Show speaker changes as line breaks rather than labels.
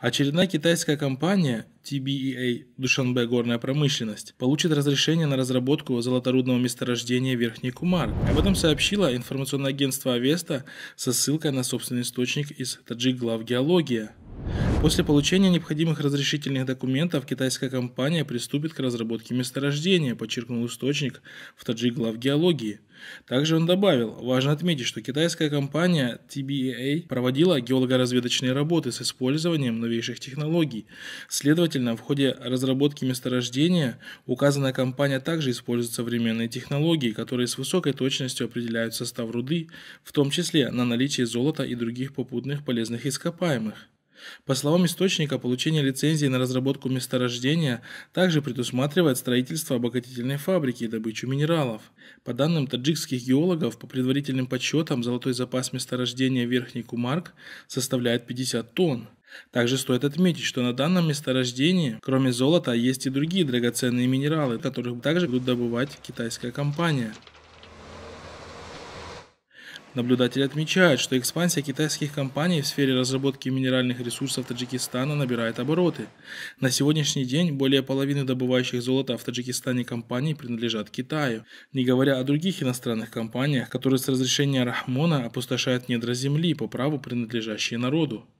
Очередная китайская компания TBEA Душанбе горная промышленность получит разрешение на разработку золоторудного месторождения Верхний Кумар. Об этом сообщило информационное агентство Авеста со ссылкой на собственный источник из Таджик Глав Геология. После получения необходимых разрешительных документов китайская компания приступит к разработке месторождения, подчеркнул источник в таджик глав геологии. Также он добавил, важно отметить, что китайская компания TBA проводила геолого-разведочные работы с использованием новейших технологий. Следовательно, в ходе разработки месторождения указанная компания также использует современные технологии, которые с высокой точностью определяют состав руды, в том числе на наличие золота и других попутных полезных ископаемых. По словам источника, получение лицензии на разработку месторождения также предусматривает строительство обогатительной фабрики и добычу минералов. По данным таджикских геологов, по предварительным подсчетам, золотой запас месторождения Верхний Кумарк составляет 50 тонн. Также стоит отметить, что на данном месторождении, кроме золота, есть и другие драгоценные минералы, которых также будут добывать китайская компания. Наблюдатели отмечают, что экспансия китайских компаний в сфере разработки минеральных ресурсов Таджикистана набирает обороты. На сегодняшний день более половины добывающих золото в Таджикистане компаний принадлежат Китаю, не говоря о других иностранных компаниях, которые с разрешения Рахмона опустошают недра земли по праву, принадлежащие народу.